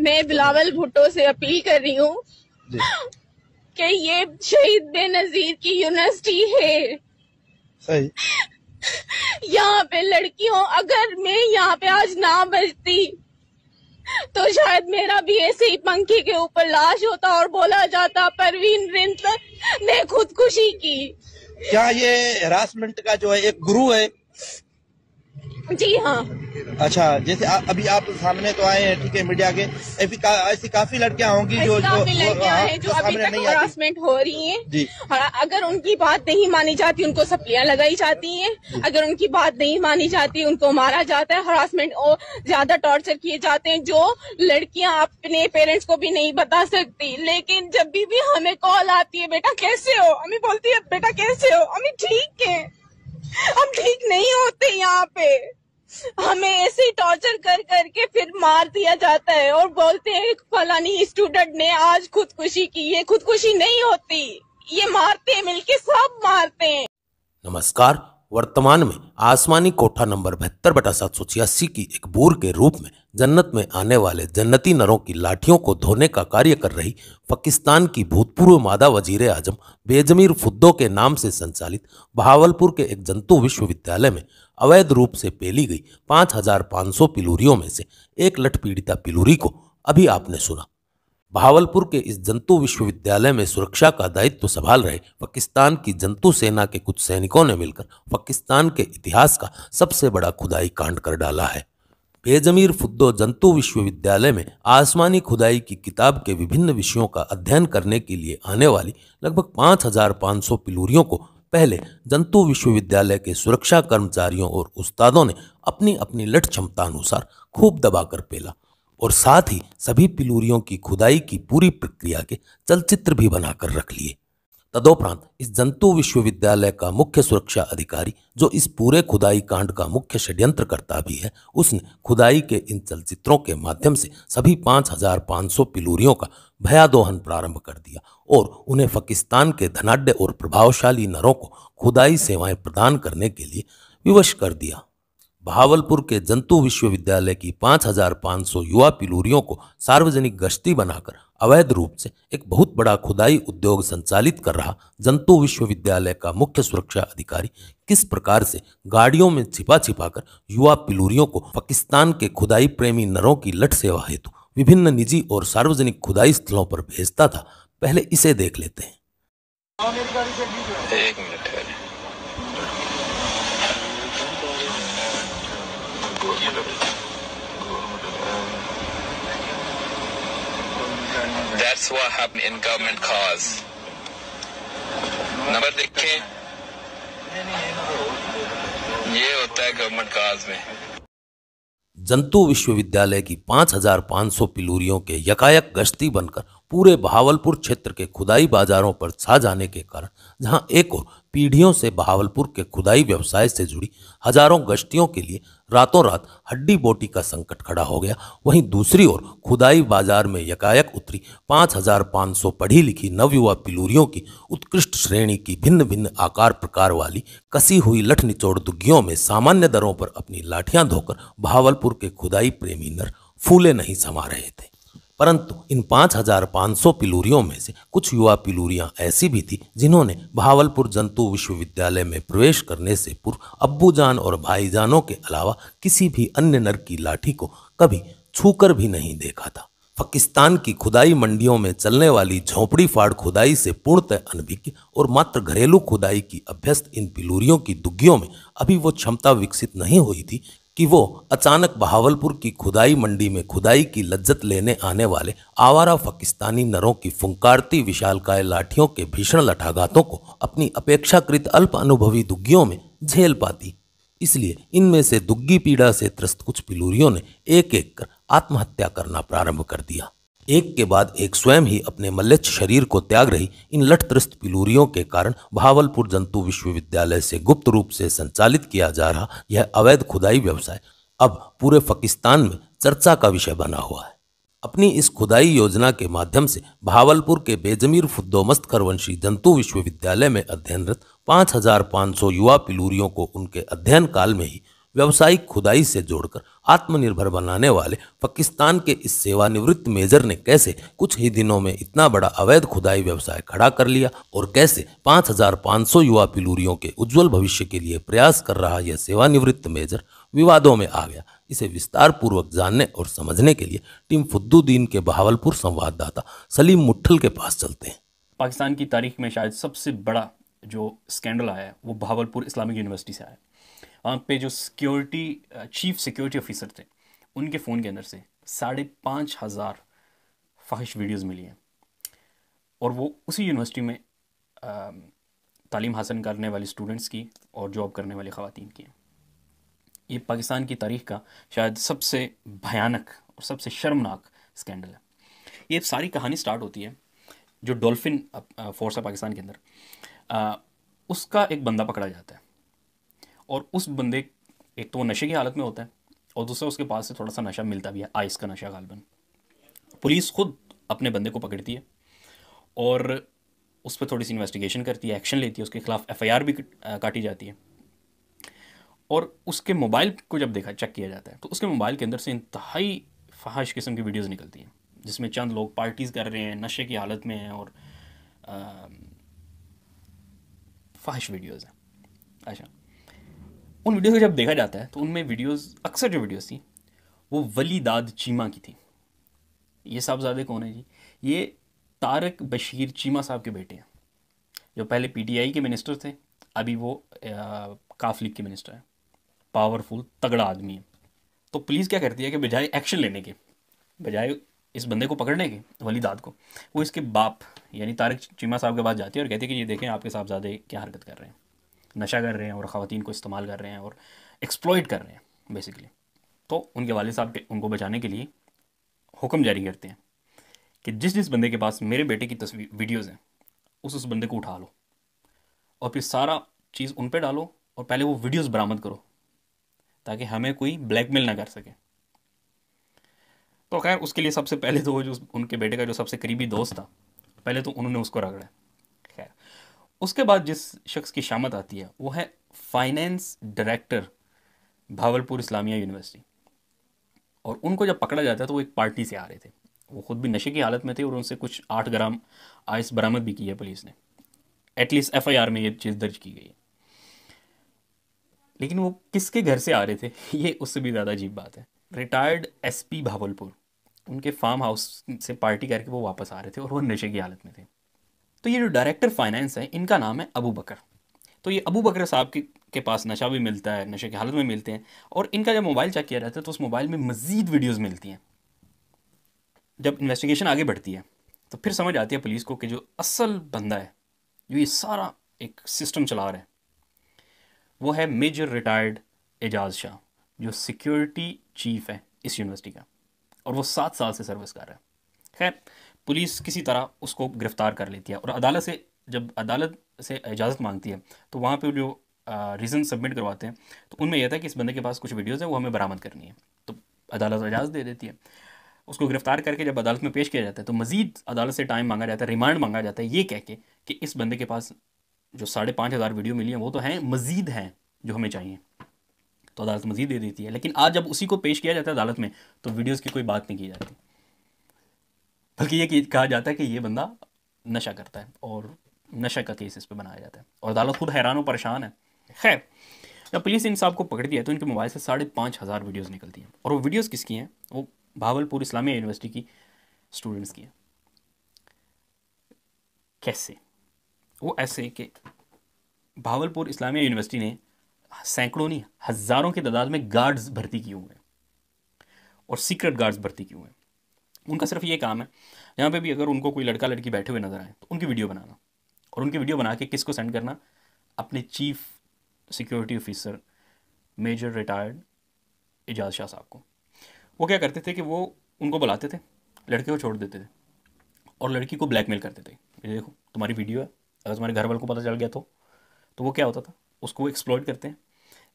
मैं बिलावल भुट्टो से अपील कर रही हूँ कि ये शहीद बेनजीर की यूनिवर्सिटी है सही यहाँ पे लड़कियों अगर मैं यहाँ पे आज ना बजती तो शायद मेरा भी ऐसे ही पंखी के ऊपर लाश होता और बोला जाता परवीन रिंत ने खुदकुशी की क्या ये हेरासमेंट का जो है एक गुरु है जी हाँ अच्छा जैसे आ, अभी आप सामने तो आए हैं ठीक है मीडिया के ऐसी का, ऐसी काफी लड़कियां होंगी जो काफी हाँ, हैं जो, जो अभी तक हरासमेंट हो रही हैं जी और अगर उनकी बात नहीं मानी जाती उनको सप्लियां लगाई जाती हैं अगर उनकी बात नहीं मानी जाती उनको मारा जाता है हरासमेंट और ज्यादा टॉर्चर किए जाते हैं जो लड़कियां अपने पेरेंट्स को भी नहीं बता सकती लेकिन जब भी हमें कॉल आती है बेटा कैसे हो अम्मी बोलती है बेटा कैसे हो अम्मी ठीक है हम ठीक नहीं होते यहाँ पे हमें ऐसे टॉर्चर कर करके फिर मार दिया जाता है और बोलते हैं फलानी स्टूडेंट ने आज खुदकुशी की ये खुदकुशी नहीं होती ये मारते हैं मिलके सब मारते हैं नमस्कार वर्तमान में आसमानी कोठा नंबर बहत्तर बटा सात सौ छियासी की एक बूर के रूप में जन्नत में आने वाले जन्नती नरों की लाठियों को धोने का कार्य कर रही पाकिस्तान की भूतपूर्व मादा वजीर आजम बेजमीर फुद्दो के नाम से संचालित बहावलपुर के एक जंतु विश्वविद्यालय में अवैध रूप से पेली गई पाँच पाँच हजार सौ पिलूरियों में से एक लठ पीड़िता पिलूरी को अभी आपने सुना भावलपुर के इस जंतु विश्वविद्यालय में सुरक्षा का दायित्व तो संभाल रहे पाकिस्तान की जंतु सेना के कुछ सैनिकों ने मिलकर पाकिस्तान के इतिहास का सबसे बड़ा खुदाई कांड कर डाला है बेजमीर फुद्दो जंतु विश्वविद्यालय में आसमानी खुदाई की किताब के विभिन्न विषयों का अध्ययन करने के लिए आने वाली लगभग 5,500 पिलूरियों को पहले जंतु विश्वविद्यालय के सुरक्षा कर्मचारियों और उस्तादों ने अपनी अपनी लठ क्षमता अनुसार खूब दबाकर पेला और साथ ही सभी पिलूरियों की खुदाई की पूरी प्रक्रिया के चलचित्र भी बनाकर रख लिए तदोपरांत इस जंतु विश्वविद्यालय का मुख्य सुरक्षा अधिकारी जो इस पूरे खुदाई कांड का मुख्य षड्यंत्रकर्ता भी है उसने खुदाई के इन चलचित्रों के माध्यम से सभी 5,500 पिलूरियों का भयादोहन प्रारंभ कर दिया और उन्हें पाकिस्तान के धनाढ़ और प्रभावशाली नरों को खुदाई सेवाएं प्रदान करने के लिए विवश कर दिया भावलपुर के जंतु विश्वविद्यालय की 5,500 युवा पिलूरियों को सार्वजनिक गश्ती बनाकर अवैध रूप से एक बहुत बड़ा खुदाई उद्योग संचालित कर रहा जंतु विश्वविद्यालय का मुख्य सुरक्षा अधिकारी किस प्रकार से गाड़ियों में छिपा छिपा कर युवा पिलूरियों को पाकिस्तान के खुदाई प्रेमी नरों की लट सेवा हेतु विभिन्न निजी और सार्वजनिक खुदाई स्थलों पर भेजता था पहले इसे देख लेते हैं एक minute what happened in government cars. Number देखें ये होता है गवर्नमेंट कार्स में जंतु विश्वविद्यालय की 5,500 पिलूरियों के यकायक गश्ती बनकर पूरे बहावलपुर क्षेत्र के खुदाई बाजारों पर छा जाने के कारण जहां एक और पीढ़ियों से बहावलपुर के खुदाई व्यवसाय से जुड़ी हजारों गश्तियों के लिए रातों रात हड्डी बोटी का संकट खड़ा हो गया वहीं दूसरी ओर खुदाई बाजार में यकायक उतरी 5,500 पढ़ी लिखी नवयुवा पिलूरियों की उत्कृष्ट श्रेणी की भिन्न भिन्न आकार प्रकार वाली कसी हुई लठ निचोड़ दुग्गियों में सामान्य दरों पर अपनी लाठियां धोकर बहावलपुर के खुदाई प्रेमी नर फूले नहीं समा रहे थे परंतु इन 5,500 पिलूरियों में से कुछ युवा पिलूरियां ऐसी भी थी जिन्होंने भावलपुर जंतु विश्वविद्यालय में प्रवेश करने से पूर्व अब्बूजान और भाईजानों के अलावा किसी भी अन्य नर की लाठी को कभी छूकर भी नहीं देखा था पाकिस्तान की खुदाई मंडियों में चलने वाली झोंपड़ी फाड़ खुदाई से पूर्णतः अनभिज्ञ और मात्र घरेलू खुदाई की अभ्यस्त इन पिलूरियों की दुग्गियों में अभी वो क्षमता विकसित नहीं हुई थी कि वो अचानक बहावलपुर की खुदाई मंडी में खुदाई की लज्जत लेने आने वाले आवारा पाकिस्तानी नरों की फुंकारती विशालकाय लाठियों के भीषण लठाघातों को अपनी अपेक्षाकृत अल्प अनुभवी दुग्गियों में झेल पाती इसलिए इनमें से दुग्गी पीड़ा से त्रस्त कुछ पिलूरियों ने एक एक कर आत्महत्या करना प्रारंभ कर दिया एक के बाद एक स्वयं ही अपने मल्लच्छ शरीर को त्याग रही इन लठत्रस्त पिलूरियों के कारण भावलपुर जंतु विश्वविद्यालय से गुप्त रूप से संचालित किया जा रहा यह अवैध खुदाई व्यवसाय अब पूरे पाकिस्तान में चर्चा का विषय बना हुआ है अपनी इस खुदाई योजना के माध्यम से भावलपुर के बेजमीर फुद्दोमस्त करवंशी जंतु विश्वविद्यालय में अध्ययनरत 5500 युवा पिलूरियों को उनके अध्ययन काल में ही व्यावसायिक खुदाई से जोड़कर आत्मनिर्भर बनाने वाले पाकिस्तान के इस सेवानिवृत्त मेजर ने कैसे कुछ ही दिनों में इतना बड़ा अवैध खुदाई व्यवसाय खड़ा कर लिया और कैसे 5,500 युवा पिलूरियों के उज्जवल भविष्य के लिए प्रयास कर रहा यह सेवानिवृत्त मेजर विवादों में आ गया इसे विस्तार पूर्वक जानने और समझने के लिए टीम फुद्दुद्दीन के बहावलपुर संवाददाता सलीम मुठल के पास चलते हैं पाकिस्तान की तारीख में शायद सबसे बड़ा जो स्कैंडल आया है वो बहावलपुर इस्लामिक यूनिवर्सिटी से आया वहाँ पे जो सिक्योरिटी चीफ सिक्योरिटी ऑफिसर थे उनके फ़ोन के अंदर से साढ़े पाँच हज़ार फ़ाहिश वीडियोज़ मिली हैं और वो उसी यूनिवर्सिटी में तालीम हासिल करने वाली स्टूडेंट्स की और जॉब करने वाली ख़वान की हैं ये पाकिस्तान की तारीख का शायद सबसे भयानक और सबसे शर्मनाक स्कैंडल है ये सारी कहानी स्टार्ट होती है जो डॉल्फिन फोर्स है पाकिस्तान के अंदर उसका एक बंदा पकड़ा जाता है और उस बंदे एक तो वो नशे की हालत में होता है और दूसरा उसके पास से थोड़ा सा नशा मिलता भी है आइस का नशा गालबन पुलिस खुद अपने बंदे को पकड़ती है और उस पर थोड़ी सी इन्वेस्टिगेशन करती है एक्शन लेती है उसके खिलाफ एफ भी काटी जाती है और उसके मोबाइल को जब देखा चेक किया जाता है तो उसके मोबाइल के अंदर से इंतहाई फहाश किस्म की वीडियोज़ निकलती हैं जिसमें चंद लोग पार्टीज़ कर रहे हैं नशे की हालत में हैं और फाहश वीडियोज़ हैं अच्छा उन वीडियोज़ को जब देखा जाता है तो उनमें वीडियोस अक्सर जो वीडियोस थी वो वलीदाद चीमा की थी ये साहबजादे कौन है जी ये तारक बशीर चीमा साहब के बेटे हैं जो पहले पीटीआई के मिनिस्टर थे अभी वो काफ लीग के मिनिस्टर हैं पावरफुल तगड़ा आदमी है तो पुलिस क्या करती है कि बजाय एक्शन लेने के बजाय इस बंदे को पकड़ने के वलीदाद को वो इसके बाप यानी तारक चीमा साहब के पास जाती है और कहती है कि ये देखें आपके साहबजादे क्या हरकत कर रहे हैं नशा कर रहे हैं और ख़वान को इस्तेमाल कर रहे हैं और एक्सप्लोइट कर रहे हैं बेसिकली तो उनके वाले साहब के उनको बचाने के लिए हुक्म जारी करते हैं कि जिस जिस बंदे के पास मेरे बेटे की तस्वीर वीडियोज़ हैं उस उस बंदे को उठा लो और फिर सारा चीज़ उन पर डालो और पहले वो वीडियोज़ बरामद करो ताकि हमें कोई ब्लैकमेल ना कर सके तो खैर उसके लिए सबसे पहले तो वो जो उनके बेटे का जो सबसे करीबी दोस्त था पहले तो उन्होंने उसको रगड़ा उसके बाद जिस शख्स की शामत आती है वो है finance director Bahawalpur Islamia University और उनको जब पकड़ा जाता है तो वो एक पार्टी से आ रहे थे वो खुद भी नशे की हालत में थे और उनसे कुछ आठ ग्राम आइस बरामद भी की है पुलिस ने एटलीस्ट एफ में ये चीज़ दर्ज की गई है लेकिन वो किसके घर से आ रहे थे ये उससे भी ज़्यादा अजीब बात है रिटायर्ड एसपी भावलपुर उनके फार्म हाउस से पार्टी करके वो वापस आ रहे थे और वो नशे की हालत में थे तो ये जो डायरेक्टर फाइनेंस है इनका नाम है अबू बकर तो ये अबू बकर साहब के के पास नशा भी मिलता है नशे की हालत में मिलते हैं और इनका जब मोबाइल चेक किया जाता है तो उस मोबाइल में मज़ीद वीडियोज़ मिलती हैं जब इन्वेस्टिगेशन आगे बढ़ती है तो फिर समझ आती है पुलिस को कि जो असल बंदा है जो ये सारा एक सिस्टम चला रहा है वो है मेजर रिटायर्ड एजाज शाह जो सिक्योरिटी चीफ है इस यूनिवर्सिटी का और वो सात साल से सर्विस कर रहा है खैर पुलिस किसी तरह उसको गिरफ्तार कर लेती है और अदालत से जब अदालत से इजाज़त मांगती है तो वहाँ पर जो रीज़न सबमिट करवाते हैं तो उनमें यह था कि इस बंदे के पास कुछ वीडियोज़ हैं वो हमें बरामद करनी है तो अदालत इजाज़त दे देती है उसको गिरफ्तार करके जब अदालत में पेश किया जाता है तो मज़ीद अदालत से टाइम मांगा जाता है रिमांड मांगा जाता है ये कह के कि इस बंदे के पास जो साढ़े पाँच हज़ार वीडियो मिली हैं वो तो हैं मज़ीद हैं जो हमें चाहिए तो अदालत मज़ीद दे देती है लेकिन आज जब उसी को पेश किया जाता है अदालत में तो वीडियोज़ की कोई बात नहीं की जाती बल्कि ये कहा जाता है कि ये बंदा नशा करता है और नशा का केस इस पर बनाया जाता है और अदालत खुद हैरान और परेशान है खैर जब पुलिस इन साहब को पकड़ दिया तो इनके मोबाइल से साढ़े पाँच हज़ार वीडियोज़ निकलती हैं और वो वीडियोज़ किसकी हैं वो भावलपुर इस्लामी यूनिवर्सिटी की स्टूडेंट्स की हैं कैसे वो ऐसे कि भावलपुर इस्लामिया यूनिवर्सिटी ने सैकड़ों नहीं हज़ारों की तादाद में गार्ड्स भर्ती किए हुए हैं और सीक्रेट गार्ड्स भर्ती किए हुए हैं उनका सिर्फ ये काम है यहाँ पे भी अगर उनको कोई लड़का लड़की बैठे हुए नजर आए तो उनकी वीडियो बनाना और उनकी वीडियो बना के किसको सेंड करना अपने chief security officer major retired Ejaz Shah साहब को वो क्या करते थे कि वो उनको बुलाते थे लड़के को छोड़ देते थे और लड़की को ब्लैकमेल करते थे देखो तुम्हारी वीडियो है अगर तुम्हारे घर वालों को पता चल गया तो तो वो क्या होता था उसको वो एक्सप्लोर्ड करते हैं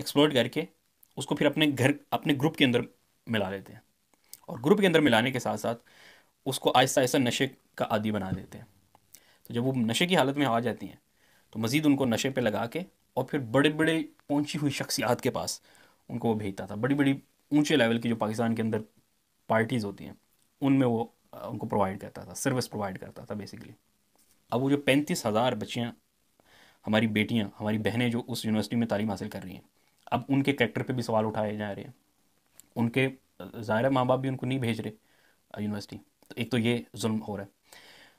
एक्सप्लोर्ड करके उसको फिर अपने घर अपने ग्रुप के अंदर मिला लेते हैं और ग्रुप के अंदर मिलाने के साथ साथ उसको आहिस्ता आहिस्ता नशे का आदि बना देते हैं तो जब वो नशे की हालत में आ जाती हैं तो मज़ीद उनको नशे पर लगा के और फिर बड़े बड़े पहुँची हुई शख्सियात के पास उनको वो भेजता था बड़ी बड़ी ऊंचे लेवल की जो पाकिस्तान के अंदर पार्टीज़ होती हैं उनमें वो उनको प्रोवाइड करता था सर्विस प्रोवाइड करता था बेसिकली अब वो जो पैंतीस हज़ार बच्चियाँ हमारी बेटियाँ हमारी बहनें जो उस यूनिवर्सिटी में तालीम हासिल कर रही हैं अब उनके करेक्टर पर भी सवाल उठाए जा रहे हैं उनके ज़ाहिर माँ बाप भी उनको नहीं भेज रहे यूनिवर्सिटी तो एक तो ये जुल्म हो रहा है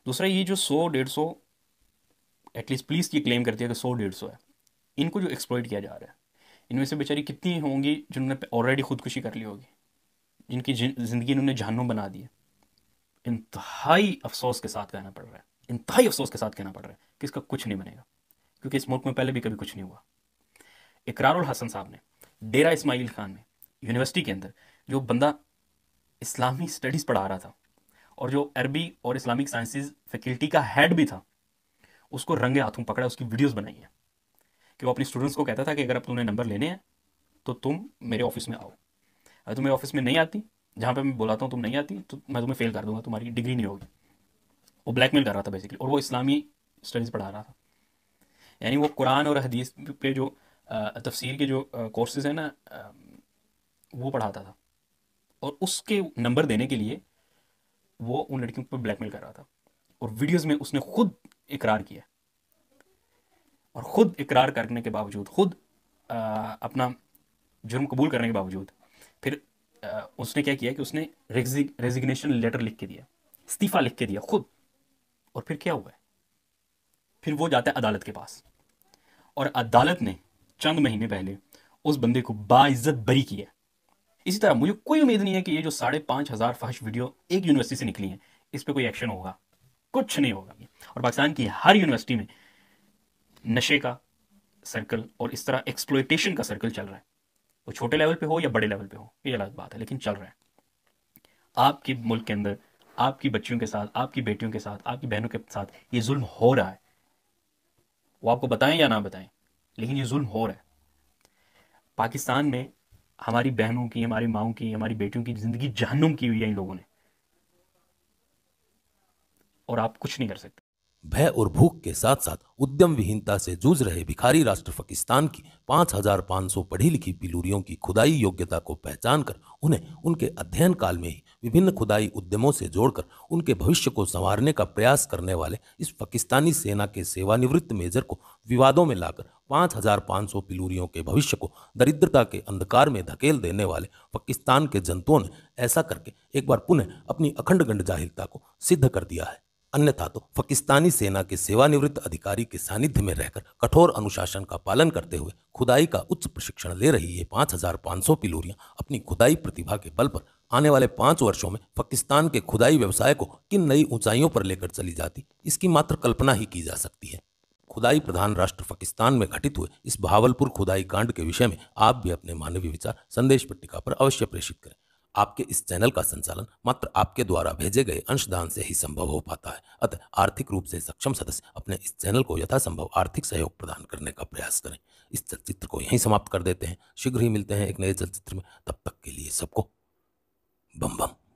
दूसरा ये जो सौ डेढ़ सौ एटलीस्ट पुलिस ये क्लेम करती है कि सौ डेढ़ सौ है इनको जो एक्सप्लॉइट किया जा रहा है इनमें से बेचारी कितनी होंगी जिन्होंने ऑलरेडी खुदकुशी कर ली होगी जिनकी ज़िंदगी इन्होंने जहनुम बना दी है इंतहाई अफसोस के साथ कहना पड़ रहा है इंतहाई अफसोस के साथ कहना पड़ रहा है कि इसका कुछ नहीं बनेगा क्योंकि इस मुल्क में पहले भी कभी कुछ नहीं हुआ इकरारुल हसन साहब ने डेरा इसमाइल खान में यूनिवर्सिटी के अंदर जो बंदा इस्लामी स्टडीज़ पढ़ा रहा था और जो अरबी और इस्लामिक साइंसेज फैकल्टी का हेड भी था उसको रंगे हाथों पकड़ा उसकी वीडियोस बनाई हैं कि वो अपने स्टूडेंट्स को कहता था कि अगर अब तुमने नंबर लेने हैं तो तुम मेरे ऑफिस में आओ अगर तुम्हें ऑफिस में नहीं आती जहाँ पर मैं बुलाता हूँ तुम नहीं आती तो मैं तुम्हें फ़ेल कर दूंगा तुम्हारी डिग्री नहीं होगी वो ब्लैकमेल कर रहा था बेसिकली और वो इस्लामी स्टडीज़ पढ़ा रहा था यानी वो कुरान और हदीस पे जो तफसीर के जो कोर्सेज हैं ना वो पढ़ाता था और उसके नंबर देने के लिए वो उन लड़कियों पर ब्लैकमेल कर रहा था और वीडियोस में उसने खुद इकरार किया और ख़ुद इकरार करने के बावजूद ख़ुद अपना जुर्म कबूल करने के बावजूद फिर आ, उसने क्या किया कि उसने रेजिग्नेशन लेटर लिख के दिया इस्तीफ़ा लिख के दिया खुद और फिर क्या हुआ है फिर वो जाता है अदालत के पास और अदालत ने चंद महीने पहले उस बंदे को बाइज्जत बरी किया इसी तरह मुझे कोई उम्मीद नहीं है कि ये जो साढ़े पाँच हज़ार फहश वीडियो एक यूनिवर्सिटी से निकली है इस पर कोई एक्शन होगा कुछ नहीं होगा और पाकिस्तान की हर यूनिवर्सिटी में नशे का सर्कल और इस तरह एक्सप्लोइटेशन का सर्कल चल रहा है वो छोटे लेवल पे हो या बड़े लेवल पे हो ये अलग बात है लेकिन चल रहा है आपके मुल्क के अंदर आपकी बच्चियों के साथ आपकी बेटियों के साथ आपकी बहनों के साथ ये जुल्म हो रहा है वो आपको बताएं या ना बताएं लेकिन ये जुल्म हो रहा है पाकिस्तान में हमारी बहनों की हमारी माओ की हमारी बेटियों की ज़िंदगी जहनुम की हुई है इन लोगों ने और आप कुछ नहीं कर सकते भय और भूख के साथ साथ उद्यम विहीनता से जूझ रहे भिखारी राष्ट्र पाकिस्तान की 5,500 पढ़ी लिखी पिलूरियों की खुदाई योग्यता को पहचान कर उन्हें उनके अध्ययन काल में ही विभिन्न खुदाई उद्यमों से जोड़कर उनके भविष्य को संवारने का प्रयास करने वाले इस पाकिस्तानी सेना के सेवानिवृत्त मेजर को विवादों में लाकर 5,500 पिलूरियों के भविष्य को दरिद्रता के अंधकार में धकेल देने वाले पाकिस्तान के जनतों ने ऐसा करके एक बार पुनः अपनी अखंड गंड जाहिरता को सिद्ध कर दिया है अन्यथा तो पाकिस्तानी सेना के सेवानिवृत्त अधिकारी के सानिध्य में रहकर कठोर अनुशासन का पालन करते हुए खुदाई का उच्च प्रशिक्षण ले रही ये 5,500 पिलोरियां अपनी खुदाई प्रतिभा के बल पर आने वाले पाँच वर्षों में पाकिस्तान के खुदाई व्यवसाय को किन नई ऊंचाइयों पर लेकर चली जाती इसकी मात्र कल्पना ही की जा सकती है खुदाई प्रधान राष्ट्र पाकिस्तान में घटित हुए इस बहावलपुर खुदाई कांड के विषय में आप भी अपने मानवीय विचार संदेश पट्टिका पर अवश्य प्रेषित करें आपके इस चैनल का संचालन मात्र आपके द्वारा भेजे गए अंशदान से ही संभव हो पाता है अतः आर्थिक रूप से सक्षम सदस्य अपने इस चैनल को यथासंभव आर्थिक सहयोग प्रदान करने का प्रयास करें इस चलचित्र को यहीं समाप्त कर देते हैं शीघ्र ही मिलते हैं एक नए चलचित्र में तब तक के लिए सबको बम बम